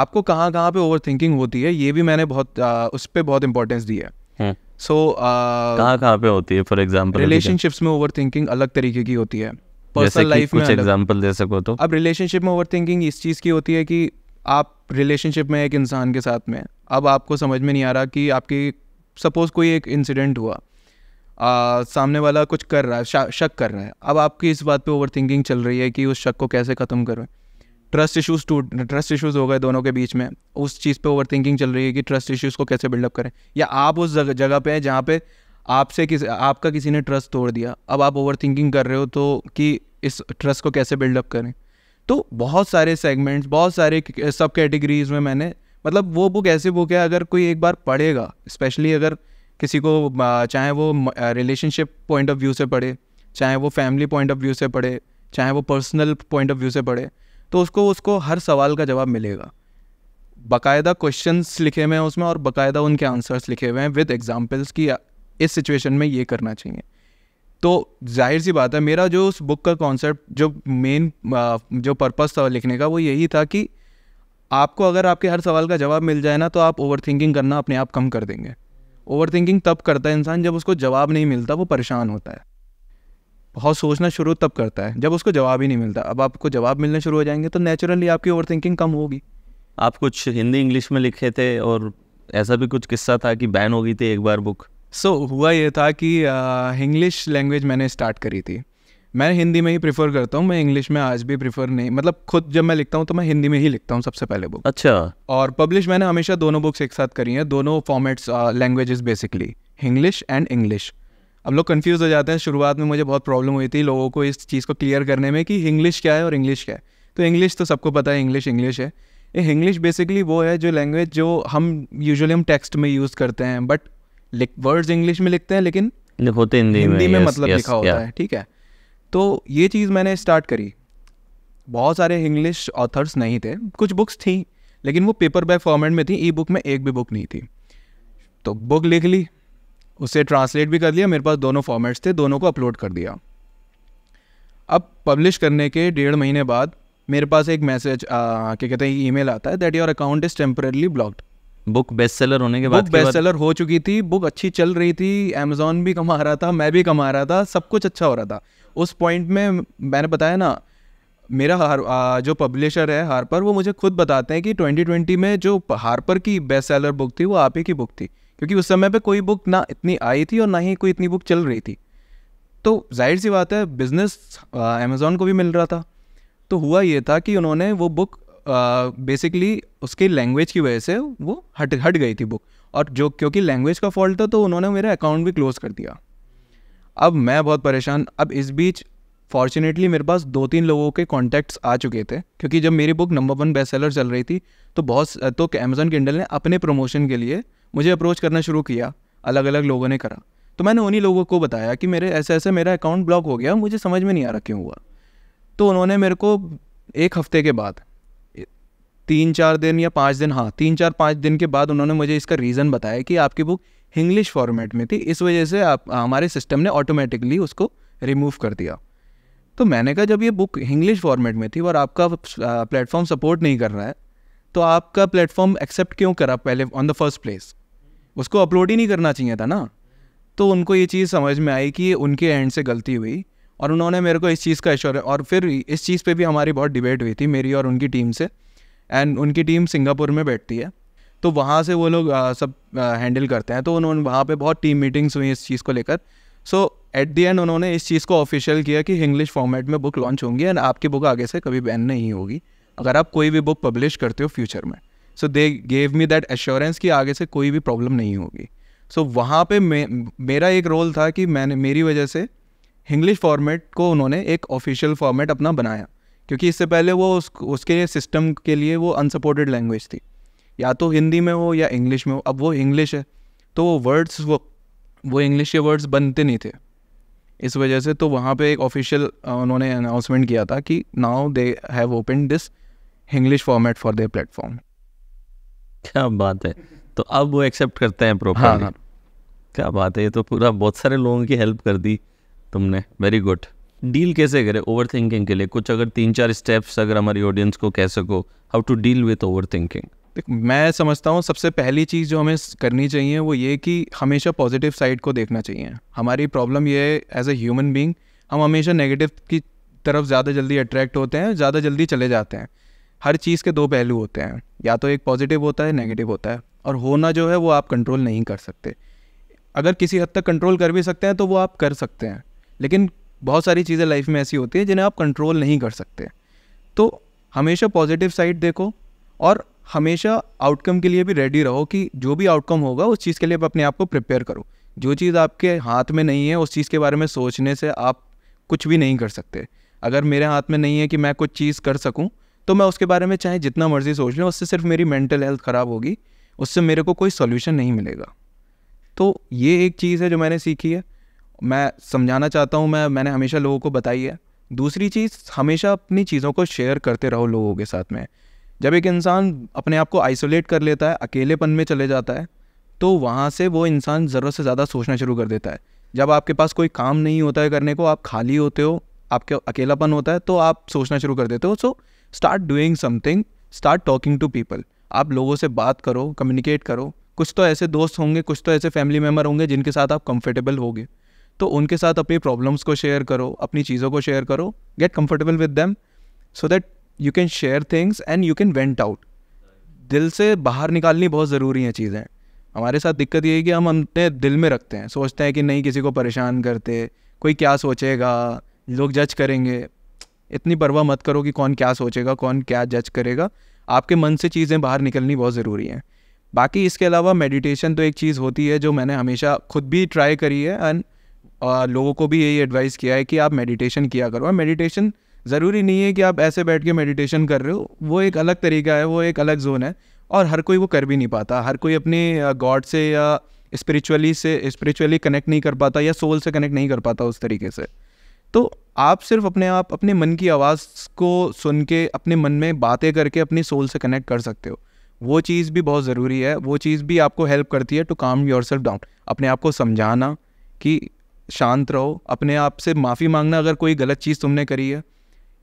आपको कहाँ कहाँ पे ओवर थिंकिंग होती है ये भी मैंने बहुत आ, उस पर बहुत इंपॉर्टेंस दी है सो हम्म। कहाँ कहाँ पे होती है फॉर एग्जाम्पल रिलेशनशिप्स में ओवर थिंकिंग अलग तरीके की होती है पर्सनल लाइफ में एग्जाम्पल दे सको तो अब रिलेशनशिप में ओवर थिंकिंग इस चीज़ की होती है कि आप रिलेशनशिप में एक इंसान के साथ में अब आपको समझ में नहीं आ रहा कि आपकी सपोज कोई एक इंसिडेंट हुआ आ, सामने वाला कुछ कर रहा है शक कर रहा है अब आपकी इस बात पे ओवर थिंकिंग चल रही है कि उस शक को कैसे ख़त्म करें ट्रस्ट इशूज़ टूट ट्रस्ट इशूज़ हो गए दोनों के बीच में उस चीज़ पे ओवर थिंकिंग चल रही है कि ट्रस्ट इशूज़ को कैसे बिल्डअप करें या आप उस जग, जगह पे हैं जहाँ पे आपसे किस आपका किसी ने ट्रस्ट तोड़ दिया अब आप ओवर थिंकिंग कर रहे हो तो कि इस ट्रस्ट को कैसे बिल्डअप करें तो बहुत सारे सेगमेंट्स बहुत सारे सब कैटेगरीज में मैंने मतलब वो बुक ऐसी बुक है अगर कोई एक बार पढ़ेगा स्पेशली अगर किसी को चाहे वो रिलेशनशिप पॉइंट ऑफ व्यू से पढ़े चाहे वो फैमिली पॉइंट ऑफ व्यू से पढ़े चाहे वो पर्सनल पॉइंट ऑफ व्यू से पढ़े तो उसको उसको हर सवाल का जवाब मिलेगा बाकायदा क्वेश्चंस लिखे हुए हैं उसमें और बाकायदा उनके आंसर्स लिखे हुए हैं विद एग्जांपल्स कि इस सिचुएशन में ये करना चाहिए तो जाहिर सी बात है मेरा जो उस बुक का कॉन्सेप्ट जो मेन जो पर्पस था लिखने का वो यही था कि आपको अगर आपके हर सवाल का जवाब मिल जाए ना तो आप ओवर करना अपने आप कम कर देंगे ओवर थिंकिंग तब करता है इंसान जब उसको जवाब नहीं मिलता वो परेशान होता है बहुत सोचना शुरू तब करता है जब उसको जवाब ही नहीं मिलता अब आपको जवाब मिलने शुरू हो जाएंगे तो नेचुरली आपकी ओवर थिंकिंग कम होगी आप कुछ हिंदी इंग्लिश में लिखे थे और ऐसा भी कुछ किस्सा था कि बैन हो गई थी एक बार बुक सो so, हुआ ये था कि इंग्लिश लैंग्वेज मैंने स्टार्ट करी थी मैं हिंदी में ही प्रीफर करता हूँ मैं इंग्लिश में आज भी प्रीफर नहीं मतलब खुद जब मैं लिखता हूँ तो मैं हिंदी में ही लिखता हूँ सबसे पहले बुक अच्छा और पब्लिश मैंने हमेशा दोनों बुक्स एक साथ करी हैं दोनों formats languages basically English and English अब लोग कन्फ्यूज़ हो जाते हैं शुरुआत में मुझे बहुत प्रॉब्लम हुई थी लोगों को इस चीज़ को क्लियर करने में कि इंग्लिश क्या है और इंग्लिश क्या है तो इंग्लिश तो सबको पता है इंग्लिश इंग्लिश है इंग्लिश बेसिकली वो है जो लैंग्वेज जो हम यूजुअली हम टेक्स्ट में यूज़ करते हैं बट वर्ड्स इंग्लिश में लिखते हैं लेकिन होते हिंदी में, में yes, मतलब yes, लिखा होता yeah. है ठीक है तो ये चीज़ मैंने स्टार्ट करी बहुत सारे इंग्लिश ऑथर्स नहीं थे कुछ बुक्स थी लेकिन वो पेपर बाय फॉर्मेट में थी ई बुक में एक भी बुक नहीं थी तो बुक लिख ली उसे ट्रांसलेट भी कर लिया मेरे पास दोनों फॉर्मेट्स थे दोनों को अपलोड कर दिया अब पब्लिश करने के डेढ़ महीने बाद मेरे पास एक मैसेज क्या कहते हैं ई मेल आता है that your account is temporarily blocked book best seller होने के बाद बुक बेस्ट सेलर हो चुकी थी बुक अच्छी चल रही थी अमेजोन भी कमा रहा था मैं भी कमा रहा था सब कुछ अच्छा हो रहा था उस पॉइंट में मैंने बताया ना मेरा हार जो पब्लिशर है हार्पर वो मुझे खुद बताते हैं कि 2020 में जो हार्पर की बेस्ट सेलर बुक थी वो आप ही की बुक थी क्योंकि उस समय पे कोई बुक ना इतनी आई थी और ना ही कोई इतनी बुक चल रही थी तो जाहिर सी बात है बिज़नेस अमेज़ोन को भी मिल रहा था तो हुआ ये था कि उन्होंने वो बुक बेसिकली उसकी लैंग्वेज की वजह से वो हट हट गई थी बुक और जो क्योंकि लैंग्वेज का फॉल्ट था तो उन्होंने मेरा अकाउंट भी क्लोज़ कर दिया अब मैं बहुत परेशान अब इस बीच फॉर्चुनेटली मेरे पास दो तीन लोगों के कॉन्टैक्ट्स आ चुके थे क्योंकि जब मेरी book number one best seller चल रही थी तो बहुत तो अमेज़ोन किंडल ने अपने प्रमोशन के लिए मुझे अप्रोच करना शुरू किया अलग अलग लोगों ने करा तो मैंने उन्हीं लोगों को बताया कि मेरे ऐसे ऐसे मेरा अकाउंट ब्लॉक हो गया मुझे समझ में नहीं आ रहा क्यों हुआ तो उन्होंने मेरे को एक हफ्ते के बाद तीन चार दिन या पाँच दिन हाँ तीन चार पाँच दिन के बाद उन्होंने मुझे इसका रीज़न बताया कि आपकी बुक इंग्लिश फॉर्मेट में थी इस वजह से आप हमारे सिस्टम ने ऑटोमेटिकली उसको रिमूव कर दिया तो मैंने कहा जब ये बुक इंग्लिश फॉर्मेट में थी और आपका प्लेटफॉर्म सपोर्ट नहीं कर रहा है तो आपका प्लेटफॉर्म एक्सेप्ट क्यों करा पहले ऑन द फर्स्ट प्लेस उसको अपलोड ही नहीं करना चाहिए था ना तो उनको ये चीज़ समझ में आई कि उनके एंड से गलती हुई और उन्होंने मेरे को इस चीज़ का एश्योर और फिर इस चीज़ पे भी हमारी बहुत डिबेट हुई थी मेरी और उनकी टीम से एंड उनकी टीम सिंगापुर में बैठती है तो वहाँ से वो लोग सब हैंडल करते हैं तो उन्होंने वहाँ पर बहुत टीम मीटिंग्स हुई इस चीज़ को लेकर सो एट दी एंड उन्होंने इस चीज़ को ऑफिशियल किया कि इंग्लिश फॉर्मेट में बुक लॉन्च होंगी एंड आपकी बुक आगे से कभी बैन नहीं होगी अगर आप कोई भी बुक पब्लिश करते हो फ्यूचर में so they gave me that assurance कि आगे से कोई भी प्रॉब्लम नहीं होगी सो so, वहाँ पे मे, मेरा एक रोल था कि मैंने मेरी वजह से इंग्लिश फॉर्मेट को उन्होंने एक ऑफिशियल फॉर्मेट अपना बनाया क्योंकि इससे पहले वो उस, उसके सिस्टम के लिए वो अनसपोर्टेड लैंग्वेज थी या तो हिंदी में हो या इंग्लिश में हो अब वो इंग्लिश है तो वो वर्ड्स वो वो इंग्लिश के वर्ड्स बनते नहीं थे इस वजह से तो वहाँ पे एक ऑफिशियल उन्होंने अनाउंसमेंट किया था कि now they have open this English format for their platform क्या बात है तो अब वो एक्सेप्ट करते हैं प्रॉपर हाँ, हाँ। क्या बात है ये तो पूरा बहुत सारे लोगों की हेल्प कर दी तुमने वेरी गुड डील कैसे करें ओवर थिंकिंग के लिए कुछ अगर तीन चार स्टेप्स अगर हमारी ऑडियंस को कह सको how to deal with overthinking देख मैं समझता हूँ सबसे पहली चीज़ जो हमें करनी चाहिए वो ये कि हमेशा पॉजिटिव साइड को देखना चाहिए हमारी प्रॉब्लम ये है एज ए ह्यूमन बींग हम हमेशा नेगेटिव की तरफ ज़्यादा जल्दी अट्रैक्ट होते हैं ज़्यादा जल्दी चले जाते हैं हर चीज़ के दो पहलू होते हैं या तो एक पॉजिटिव होता है नेगेटिव होता है और होना जो है वो आप कंट्रोल नहीं कर सकते अगर किसी हद तक कंट्रोल कर भी सकते हैं तो वो आप कर सकते हैं लेकिन बहुत सारी चीज़ें लाइफ में ऐसी होती हैं जिन्हें आप कंट्रोल नहीं कर सकते तो हमेशा पॉजिटिव साइड देखो और हमेशा आउटकम के लिए भी रेडी रहो कि जो भी आउटकम होगा उस चीज़ के लिए आप अपने आप को प्रिपेयर करो जो चीज़ आपके हाथ में नहीं है उस चीज़ के बारे में सोचने से आप कुछ भी नहीं कर सकते अगर मेरे हाथ में नहीं है कि मैं कुछ चीज़ कर सकूँ तो मैं उसके बारे में चाहे जितना मर्ज़ी सोच लूँ उससे सिर्फ मेरी मेंटल हेल्थ ख़राब होगी उससे मेरे को कोई सोल्यूशन नहीं मिलेगा तो ये एक चीज़ है जो मैंने सीखी है मैं समझाना चाहता हूँ मैं मैंने हमेशा लोगों को बताई है दूसरी चीज़ हमेशा अपनी चीज़ों को शेयर करते रहो लोगों के साथ में जब एक इंसान अपने आप को आइसोलेट कर लेता है अकेलेपन में चले जाता है तो वहाँ से वो इंसान ज़रूरत से ज़्यादा सोचना शुरू कर देता है जब आपके पास कोई काम नहीं होता है करने को आप खाली होते हो आपके अकेलापन होता है तो आप सोचना शुरू कर देते हो so start doing something start talking to people आप लोगों से बात करो कम्युनिकेट करो कुछ तो ऐसे दोस्त होंगे कुछ तो ऐसे फैमिली मेम्बर होंगे जिनके साथ आप कंफर्टेबल होगे तो उनके साथ अपनी प्रॉब्लम्स को शेयर करो अपनी चीज़ों को शेयर करो get comfortable with them so that you can share things and you can vent out दिल से बाहर निकालनी बहुत ज़रूरी हैं चीज़ें हमारे साथ दिक्कत ये है कि हम अपने दिल में रखते हैं सोचते हैं कि नहीं किसी को परेशान करते कोई क्या सोचेगा लोग जज करेंगे इतनी परवाह मत करो कि कौन क्या सोचेगा कौन क्या जज करेगा आपके मन से चीज़ें बाहर निकलनी बहुत ज़रूरी हैं बाकी इसके अलावा मेडिटेशन तो एक चीज़ होती है जो मैंने हमेशा खुद भी ट्राई करी है एंड लोगों को भी यही एडवाइस किया है कि आप मेडिटेशन किया करो मेडिटेशन ज़रूरी नहीं है कि आप ऐसे बैठ के मेडिटेशन कर रहे हो वो एक अलग तरीका है वो एक अलग जोन है और हर कोई वो कर भी नहीं पाता हर कोई अपने गॉड से या स्पिरिचुअली से स्पिरिचुअली कनेक्ट नहीं कर पाता या सोल से कनेक्ट नहीं कर पाता उस तरीके से तो आप सिर्फ अपने आप अपने मन की आवाज़ को सुन के अपने मन में बातें करके अपनी सोल से कनेक्ट कर सकते हो वो चीज़ भी बहुत ज़रूरी है वो चीज़ भी आपको हेल्प करती है टू काम योर सेल्फ डाउन अपने आप को समझाना कि शांत रहो अपने आप से माफ़ी मांगना अगर कोई गलत चीज़ तुमने करी है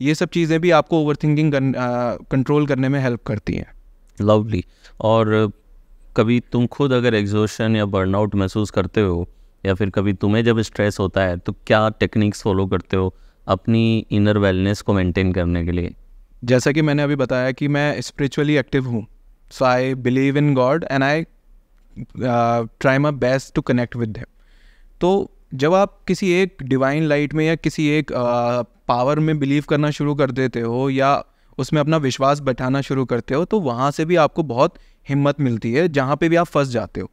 ये सब चीज़ें भी आपको ओवर थिंकिंग कंट्रोल करने में हेल्प करती हैं लवली और कभी तुम खुद अगर एग्जॉशन या बर्नआउट महसूस करते हो या फिर कभी तुम्हें जब स्ट्रेस होता है तो क्या टेक्निक्स फॉलो करते हो अपनी इनर वेलनेस को मेंटेन करने के लिए जैसा कि मैंने अभी बताया कि मैं स्पिरिचुअली एक्टिव हूँ so I believe in God and I try my best to connect with him तो जब आप किसी एक डिवाइन लाइट में या किसी एक पावर में बिलीव करना शुरू कर देते हो या उसमें अपना विश्वास बैठाना शुरू करते हो तो वहाँ से भी आपको बहुत हिम्मत मिलती है जहाँ पे भी आप फंस जाते हो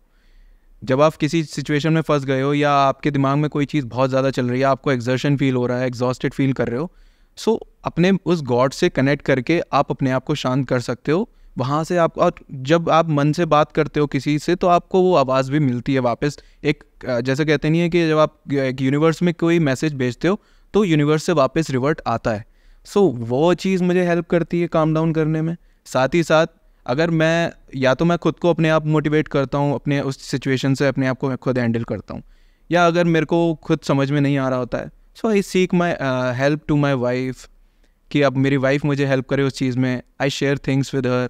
जब आप किसी सिचुएशन में फंस गए हो या आपके दिमाग में कोई चीज़ बहुत ज़्यादा चल रही है आपको एग्जर्शन फील हो रहा है एग्जॉस्टेड फील कर रहे हो सो अपने उस गॉड से कनेक्ट करके आप अपने आप को शांत कर सकते हो वहाँ से आप और जब आप मन से बात करते हो किसी से तो आपको वो आवाज़ भी मिलती है वापस एक जैसे कहते नहीं है कि जब आप एक यूनिवर्स में कोई मैसेज भेजते हो तो यूनिवर्स से वापस रिवर्ट आता है सो so, वो चीज़ मुझे हेल्प करती है काम डाउन करने में साथ ही साथ अगर मैं या तो मैं खुद को अपने आप मोटिवेट करता हूँ अपने उस सिचुएशन से अपने आप को मैं खुद हैंडल करता हूँ या अगर मेरे को खुद समझ में नहीं आ रहा होता है so I seek my help to my wife कि अब मेरी वाइफ मुझे हेल्प करे उस चीज़ में I share things with her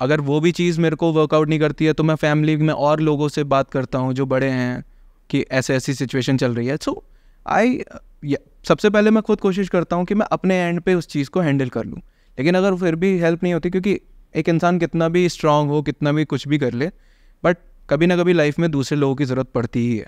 अगर वो भी चीज़ मेरे को वर्कआउट नहीं करती है तो मैं फैमिली में और लोगों से बात करता हूँ जो बड़े हैं कि ऐसे ऐसी सिचुएशन चल रही है सो आई सबसे पहले मैं खुद कोशिश करता हूँ कि मैं अपने एंड पे उस चीज़ को हैंडल कर लूँ लेकिन अगर फिर भी हेल्प नहीं होती क्योंकि एक इंसान कितना भी स्ट्रांग हो कितना भी कुछ भी कर ले बट कभी ना कभी लाइफ में दूसरे लोगों की ज़रूरत पड़ती ही है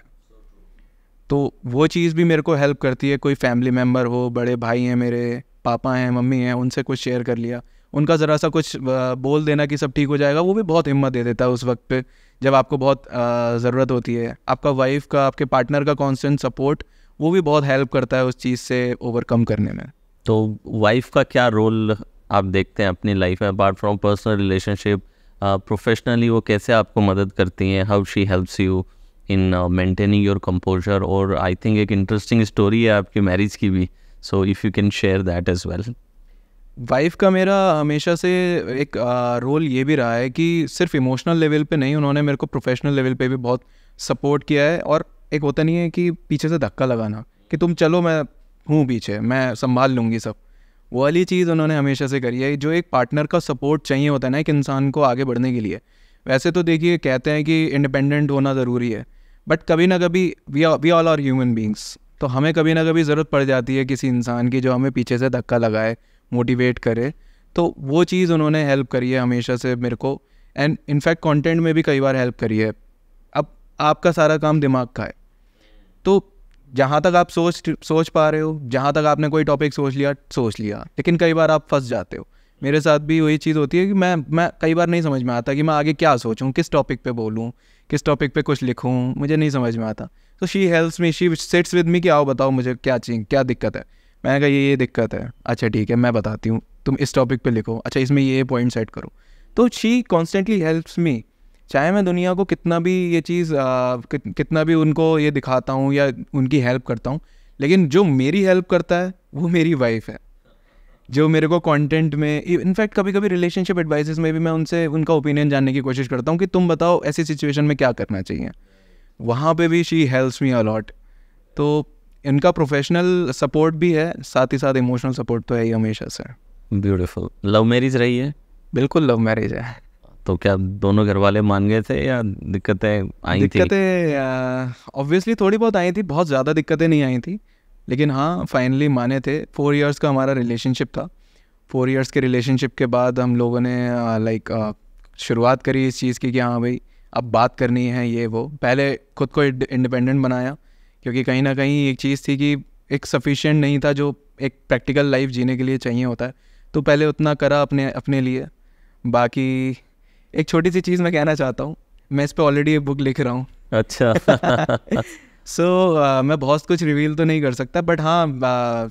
तो वो चीज़ भी मेरे को हेल्प करती है कोई फैमिली मेम्बर हो बड़े भाई हैं मेरे पापा हैं मम्मी हैं उनसे कुछ शेयर कर लिया उनका ज़रा सा कुछ बोल देना कि सब ठीक हो जाएगा वो भी बहुत हिम्मत दे देता है उस वक्त पे जब आपको बहुत ज़रूरत होती है आपका वाइफ का आपके पार्टनर का कॉन्स्टेंट सपोर्ट वो भी बहुत हेल्प करता है उस चीज़ से ओवरकम करने में तो वाइफ का क्या रोल आप देखते हैं अपनी लाइफ में apart from personal relationship professionally वो कैसे आपको मदद करती हैं how she helps you in maintaining your composure और आई थिंक एक इंटरेस्टिंग स्टोरी है आपकी मैरिज की भी so if you can share that as well wife का मेरा हमेशा से एक आ, रोल ये भी रहा है कि सिर्फ इमोशनल लेवल पे नहीं उन्होंने मेरे को प्रोफेशनल लेवल पे भी बहुत सपोर्ट किया है और एक होता नहीं है कि पीछे से धक्का लगाना कि तुम चलो मैं हूँ पीछे मैं संभाल लूँगी सब वो वाली चीज़ उन्होंने हमेशा से करी है जो एक पार्टनर का सपोर्ट चाहिए होता है ना एक इंसान को आगे बढ़ने के लिए वैसे तो देखिए कहते हैं कि इंडिपेंडेंट होना ज़रूरी है बट कभी ना कभी we are we all are human beings तो हमें कभी ना कभी ज़रूरत पड़ जाती है किसी इंसान की जो हमें पीछे से धक्का लगाए मोटिवेट करे तो वो चीज़ उन्होंने हेल्प करी है हमेशा से मेरे को एंड इनफैक्ट कंटेंट में भी कई बार हेल्प करी है अब आपका सारा काम दिमाग का है तो जहाँ तक आप सोच सोच पा रहे हो जहाँ तक आपने कोई टॉपिक सोच लिया सोच लिया लेकिन कई बार आप फंस जाते हो मेरे साथ भी वही चीज़ होती है कि मैं मैं कई बार नहीं समझ में आता कि मैं आगे क्या सोचूं किस टॉपिक पे बोलूं किस टॉपिक पे कुछ लिखूं मुझे नहीं समझ में आता तो she helps me she sits with me कि आओ बताओ मुझे क्या चीज क्या दिक्कत है मैंने कहा ये ये दिक्कत है अच्छा ठीक है मैं बताती हूँ तुम इस टॉपिक पे लिखो अच्छा इसमें ये पॉइंट सेट करो तो शी कॉन्स्टेंटली हेल्प्स मी चाहे मैं दुनिया को कितना भी ये चीज़ कि, कितना भी उनको ये दिखाता हूँ या उनकी हेल्प करता हूँ लेकिन जो मेरी हेल्प करता है वो मेरी वाइफ है जो मेरे को कंटेंट में इनफैक्ट कभी कभी रिलेशनशिप एडवाइसेस में भी मैं उनसे उनका ओपिनियन जानने की कोशिश करता हूँ कि तुम बताओ ऐसी सिचुएशन में क्या करना चाहिए वहाँ पे भी शी हेल्प्स मी अलॉट तो इनका प्रोफेशनल सपोर्ट भी है साथ ही साथ इमोशनल सपोर्ट तो है ही हमेशा से ब्यूटीफुल लव मैरिज रही है बिल्कुल लव मैरिज है तो क्या दोनों घर वाले मान गए थे या दिक्कतें आई दिक्कतें ऑब्वियसली थोड़ी बहुत आई थी बहुत ज़्यादा दिक्कतें नहीं आई थी लेकिन हाँ फाइनली माने थे फोर इयर्स का हमारा रिलेशनशिप था फोर इयर्स के रिलेशनशिप के बाद हम लोगों ने लाइक uh, uh, शुरुआत करी इस चीज़ की कि हाँ भाई अब बात करनी है ये वो पहले खुद को इंडिपेंडेंट बनाया क्योंकि कहीं ना कहीं एक चीज़ थी कि एक सफिशेंट नहीं था जो एक प्रैक्टिकल लाइफ जीने के लिए चाहिए होता है तो पहले उतना करा अपने अपने लिए बाकी एक छोटी सी चीज़ मैं कहना चाहता हूँ मैं इस पर ऑलरेडी एक बुक लिख रहा हूँ अच्छा सो [LAUGHS] so, uh, मैं बहुत कुछ रिवील तो नहीं कर सकता बट हाँ uh,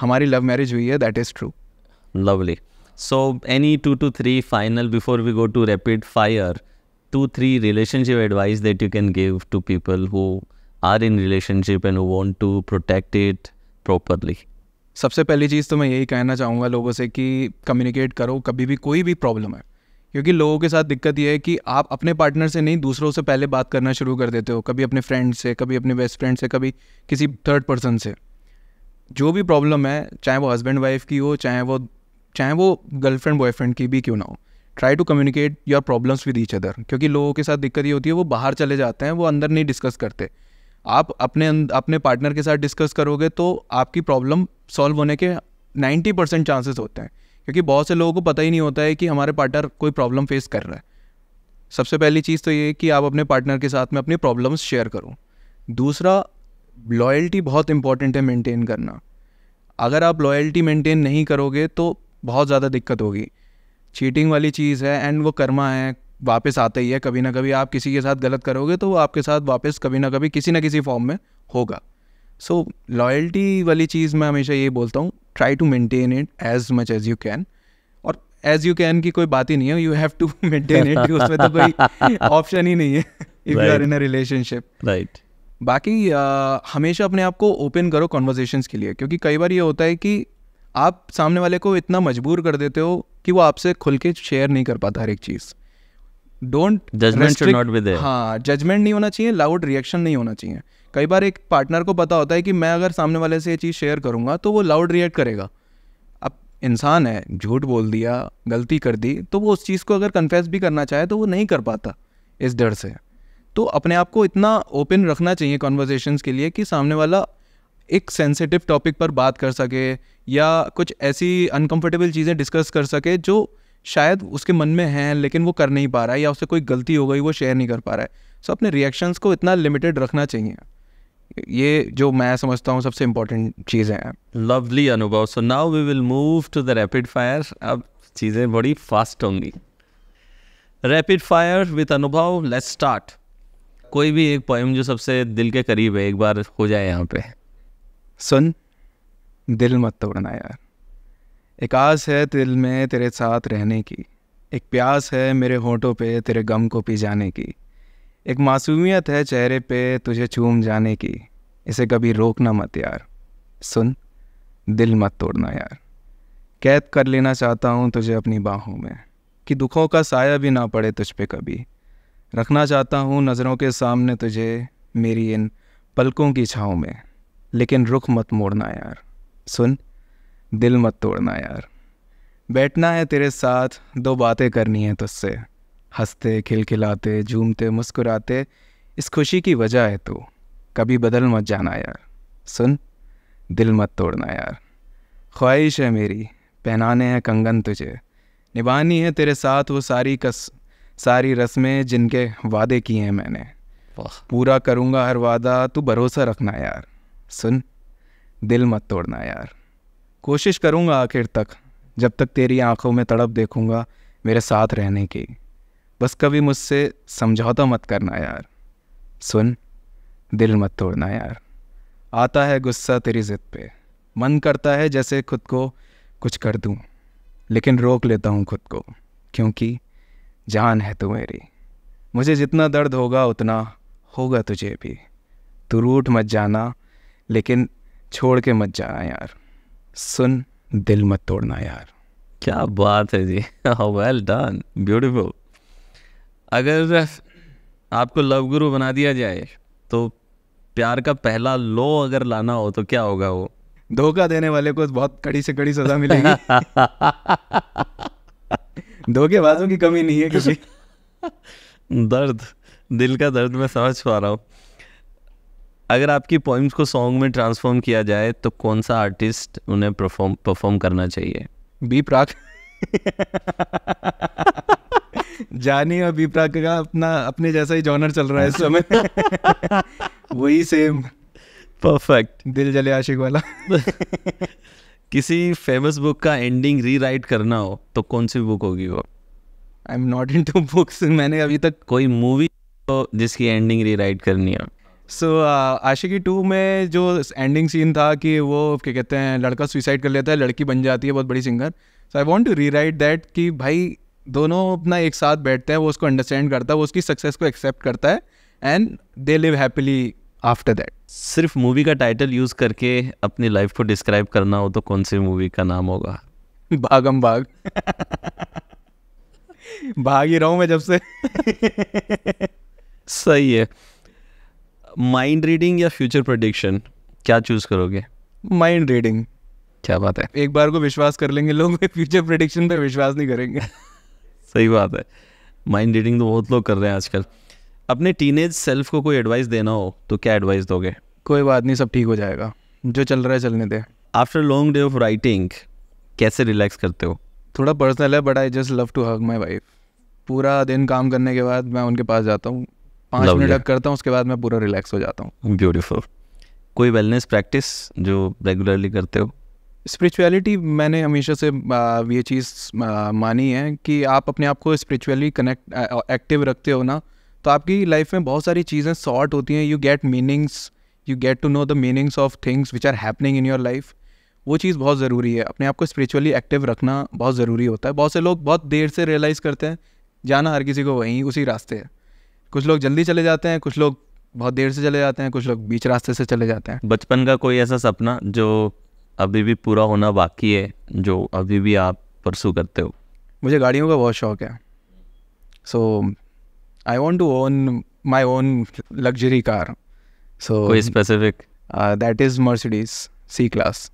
हमारी लव मैरिज हुई है that is true lovely so any two two three final before we go to rapid fire two three relationship advice that you can give to people who are in relationship and want to protect it properly सबसे पहली चीज़ तो मैं यही कहना चाहूँगा लोगों से कि कम्युनिकेट करो कभी भी कोई भी प्रॉब्लम है क्योंकि लोगों के साथ दिक्कत यह है कि आप अपने पार्टनर से नहीं दूसरों से पहले बात करना शुरू कर देते हो कभी अपने फ्रेंड से कभी अपने बेस्ट फ्रेंड से कभी किसी थर्ड पर्सन से जो भी प्रॉब्लम है चाहे वो हस्बैंड वाइफ की हो चाहे वो चाहे वो गर्लफ्रेंड बॉयफ्रेंड की भी क्यों ना हो try to communicate your problems with each other क्योंकि लोगों के साथ दिक्कत ये होती है वो बाहर चले जाते हैं वो अंदर नहीं डिस्कस करते आप अपने अं-, अपने पार्टनर के साथ डिस्कस करोगे तो आपकी प्रॉब्लम सॉल्व होने के 90 परसेंट चांसेस होते हैं क्योंकि बहुत से लोगों को पता ही नहीं होता है कि हमारे पार्टनर कोई प्रॉब्लम फेस कर रहा है सबसे पहली चीज़ तो ये है कि आप अपने पार्टनर के साथ में अपनी प्रॉब्लम्स शेयर करो दूसरा लॉयल्टी बहुत इंपॉर्टेंट है मेंटेन करना अगर आप लॉयल्टी मेंटेन नहीं करोगे तो बहुत ज़्यादा दिक्कत होगी चीटिंग वाली चीज़ है एंड वो कर्मा है वापस आता ही है कभी ना कभी आप किसी के साथ गलत करोगे तो वो आपके साथ वापस कभी ना कभी किसी ना किसी फॉर्म में होगा सो लॉयल्टी वाली चीज़ मैं हमेशा ये बोलता हूँ try to maintain it as much as you can और एज यू कैन की कोई बात ही नहीं है you have to maintain it उसमें तो कोई ऑप्शन [LAUGHS] ही नहीं है if you are in a relationship right बाकी आ, uh, हमेशा अपने आप को ओपन करो कॉन्वर्जेशन के लिए क्योंकि कई बार ये होता है कि आप सामने वाले को इतना मजबूर कर देते हो कि वो आपसे खुल के शेयर नहीं कर पाता हर एक चीज़ don't judgment should not be there हाँ जजमेंट नहीं होना चाहिए लाउड रिएक्शन नहीं होना चाहिए कई बार एक पार्टनर को पता होता है कि मैं अगर सामने वाले से ये चीज़ शेयर करूँगा तो वो लाउड रिएक्ट करेगा अब इंसान है झूठ बोल दिया गलती कर दी तो वो उस चीज़ को अगर कन्फेस भी करना चाहे तो वो नहीं कर पाता इस डर से तो अपने आप को इतना ओपन रखना चाहिए कॉन्वर्जेशन के लिए कि सामने वाला एक सेंसिटिव टॉपिक पर बात कर सके या कुछ ऐसी अनकंफर्टेबल चीज़ें डिस्कस कर सके जो शायद उसके मन में हैं लेकिन वो कर नहीं पा रहा है या उससे कोई गलती हो गई वो शेयर नहीं कर पा रहा है सो अपने रिएक्शंस को इतना लिमिटेड रखना चाहिए ये जो मैं समझता हूँ सबसे इम्पोर्टेंट चीज़ें है lovely Anubhav so now we will move to the rapid fire अब चीज़ें बड़ी फास्ट होंगी rapid fire with Anubhav let's start कोई भी एक पोएम जो सबसे दिल के करीब है एक बार हो जाए यहाँ पे सुन दिल मत तोड़ना यार एक आस है दिल में तेरे साथ रहने की एक प्यास है मेरे होठों पे तेरे गम को पी जाने की एक मासूमियत है चेहरे पे तुझे चूम जाने की इसे कभी रोकना मत यार सुन दिल मत तोड़ना यार कैद कर लेना चाहता हूँ तुझे अपनी बाहों में कि दुखों का साया भी ना पड़े तुझ पे कभी रखना चाहता हूँ नज़रों के सामने तुझे मेरी इन पलकों की छाँव में लेकिन रुख मत मोड़ना यार सुन दिल मत तोड़ना यार बैठना है तेरे साथ दो बातें करनी है तुझसे हंसते खिलखिलाते झूमते मुस्कुराते इस खुशी की वजह है तू कभी बदल मत जाना यार सुन दिल मत तोड़ना यार ख्वाहिश है मेरी पहनाने हैं कंगन तुझे निभानी है तेरे साथ वो सारी कस सारी रस्में जिनके वादे किए हैं मैंने पूरा करूँगा हर वादा तू भरोसा रखना यार सुन दिल मत तोड़ना यार कोशिश करूँगा आखिर तक जब तक तेरी आंखों में तड़प देखूँगा मेरे साथ रहने की बस कभी मुझसे समझौता मत करना यार सुन दिल मत तोड़ना यार आता है गुस्सा तेरी ज़िद पे मन करता है जैसे खुद को कुछ कर दूँ लेकिन रोक लेता हूँ खुद को क्योंकि जान है तू मेरी मुझे जितना दर्द होगा उतना होगा तुझे भी तू रूठ मत जाना लेकिन छोड़ के मत जाना यार सुन दिल मत तोड़ना यार क्या बात है जी वेल डन ब्यूटीफुल अगर आपको लव गुरु बना दिया जाए तो प्यार का पहला लो अगर लाना हो तो क्या होगा वो धोखा देने वाले को बहुत कड़ी से कड़ी सजा मिलेगी [LAUGHS] धोखेबाजों की कमी नहीं है किसी दर्द दिल का दर्द मैं समझ पा रहा हूँ अगर आपकी पोइम्स को सॉन्ग में ट्रांसफॉर्म किया जाए तो कौन सा आर्टिस्ट उन्हें परफॉर्म परफॉर्म करना चाहिए बी प्राक जानी और बी प्राक का अपना अपने जैसा ही जॉनर चल रहा है इस समय [LAUGHS] वही सेम परफेक्ट दिल जले आशिक वाला किसी फेमस बुक का एंडिंग रीराइट करना हो तो कौन सी बुक होगी वो I am not into books मैंने अभी तक कोई मूवी तो जिसकी एंडिंग रीराइट करनी है so so, uh, Aashiqui two में जो एंडिंग सीन था कि वो क्या कहते हैं लड़का सुसाइड कर लेता है लड़की बन जाती है बहुत बड़ी singer so I want to rewrite that कि भाई दोनों अपना एक साथ बैठते हैं वो उसको अंडरस्टैंड करता है वो उसकी सक्सेस को एक्सेप्ट करता है and they live happily after that सिर्फ मूवी का टाइटल यूज़ करके अपनी लाइफ को डिस्क्राइब करना हो तो कौन सी मूवी का नाम होगा भागम भाग [LAUGHS] भाग ही रहा हूँ मैं जब से सही है माइंड रीडिंग या फ्यूचर प्रोडिक्शन क्या चूज करोगे माइंड रीडिंग क्या बात है एक बार को विश्वास कर लेंगे लोग फ्यूचर प्रोडिक्शन पर विश्वास नहीं करेंगे [LAUGHS] सही बात है माइंड रीडिंग तो बहुत लोग कर रहे हैं आजकल अपने टीनेज सेल्फ को कोई एडवाइस देना हो तो क्या एडवाइस दोगे कोई बात नहीं सब ठीक हो जाएगा जो चल रहा है चलने दे after long day of writing कैसे रिलैक्स करते हो थोड़ा पर्सनल है but I just love to hug my wife पूरा दिन काम करने के बाद मैं उनके पास जाता हूँ पाँच मिनट अब करता हूँ उसके बाद मैं पूरा रिलैक्स हो जाता हूँ ब्यूटीफुल कोई वेलनेस प्रैक्टिस जो रेगुलरली करते हो स्पिरिचुअलिटी मैंने हमेशा से ये चीज़ मानी है कि आप अपने आप को स्पिरिचुअली कनेक्ट एक्टिव रखते हो ना तो आपकी लाइफ में बहुत सारी चीज़ें सॉर्ट होती हैं you get meanings you get to know the meanings of things which are happening in your life वो चीज़ बहुत ज़रूरी है अपने आप को स्परिचुअली एक्टिव रखना बहुत ज़रूरी होता है बहुत से लोग बहुत देर से रियलाइज़ करते हैं जाना हर किसी को वहीं उसी रास्ते है कुछ लोग जल्दी चले जाते हैं कुछ लोग बहुत देर से चले जाते हैं कुछ लोग बीच रास्ते से चले जाते हैं बचपन का कोई ऐसा सपना जो अभी भी पूरा होना बाकी है जो अभी भी आप परसू करते हो मुझे गाड़ियों का बहुत शौक है so I want to own my own luxury car so specific that is Mercedes C class